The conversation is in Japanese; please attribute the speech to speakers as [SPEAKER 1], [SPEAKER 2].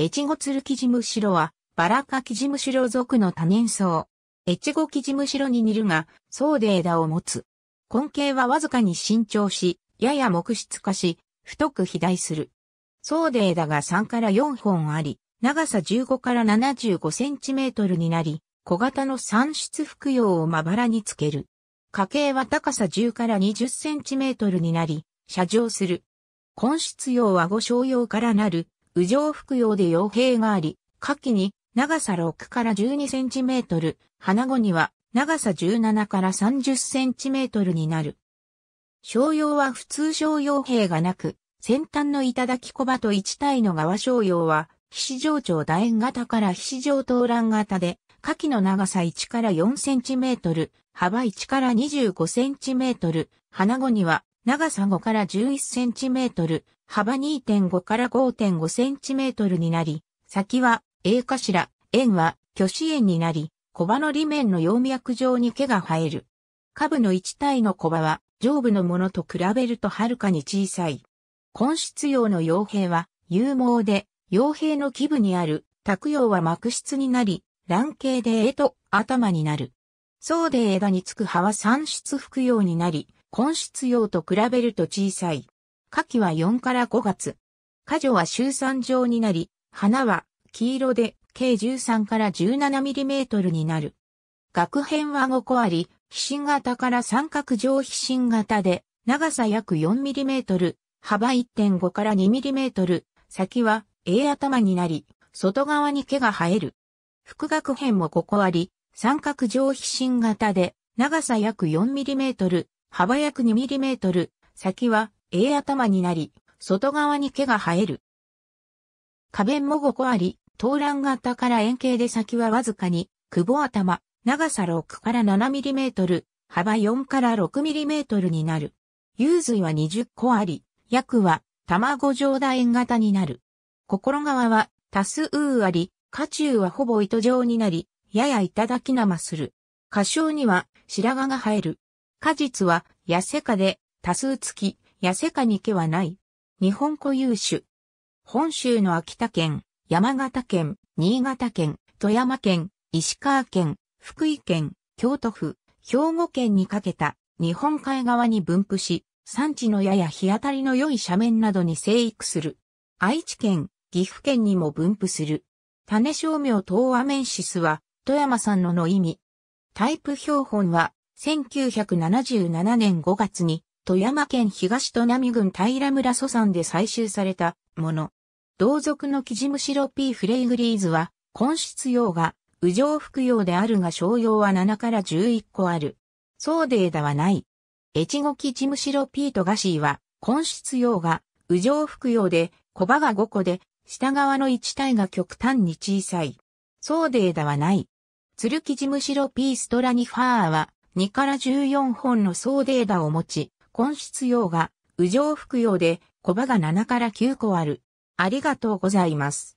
[SPEAKER 1] 越後鶴木ムシロは、バラキジムシロ属の多年草。越後木ムシロに似るが、層で枝を持つ。根茎はわずかに伸長し、やや木質化し、太く肥大する。層で枝が3から4本あり、長さ15から75センチメートルになり、小型の産出服用をまばらにつける。家計は高さ10から20センチメートルになり、射状する。根室用は五小用からなる右上服用で傭兵があり、下記に長さ6から12センチメートル、花後には長さ17から30センチメートルになる。商用は普通商用兵がなく、先端の頂き小と一体の側商用は、非上長楕円型から非上頭蘭型で、下記の長さ1から4センチメートル、幅1から25センチメートル、花後には長さ5から11センチメートル、幅2.5から5.5センチメートルになり、先は A 頭、円は巨子円になり、小葉の裏面の葉脈状に毛が生える。下部の1体の小葉は上部のものと比べるとはるかに小さい。根質葉の葉平は有毛で、葉平の基部にある卓葉は膜質になり、卵形で絵と頭になる。層で枝につく葉は三出服用になり、根室用と比べると小さい。夏季は4から5月。果樹は周産状になり、花は黄色で計13から1 7トルになる。額片は5個あり、皮信型から三角状皮信型で、長さ約4トル、幅1.5から2トル、先は A 頭になり、外側に毛が生える。副額片も5個あり、三角状皮信型で、長さ約4トル、幅約 2mm、先は A 頭になり、外側に毛が生える。花弁も5個あり、東卵型から円形で先はわずかに、久保頭、長さ6から7ミリメートル、幅4から6ミリメートルになる。幽髄は20個あり、約は卵状楕円型になる。心側は多数あり、下中はほぼ糸状になり、やや頂きなまする。下章には白髪が生える。果実は、痩せ科で、多数付き、痩せ科に毛はない。日本固有種。本州の秋田県、山形県、新潟県、富山県、石川県、福井県、京都府、兵庫県にかけた日本海側に分布し、産地のやや日当たりの良い斜面などに生育する。愛知県、岐阜県にも分布する。種商名トーアメンシスは、富山産のの意味。タイプ標本は、1977年5月に富山県東都波郡平村蘇山で採集されたもの。同族のキジムシロ P フレイグリーズは、根質用が、右上服用であるが商用は7から11個ある。そうで枝はない。越後キジムシロ P とガシーは、根質用が、右上服用で、小葉が5個で、下側の1体が極端に小さい。そうで枝はない。鶴キジムシロ P ストラニファーは、2から14本の総デーダを持ち、根室用が、右上服用で、小葉が7から9個ある。ありがとうございます。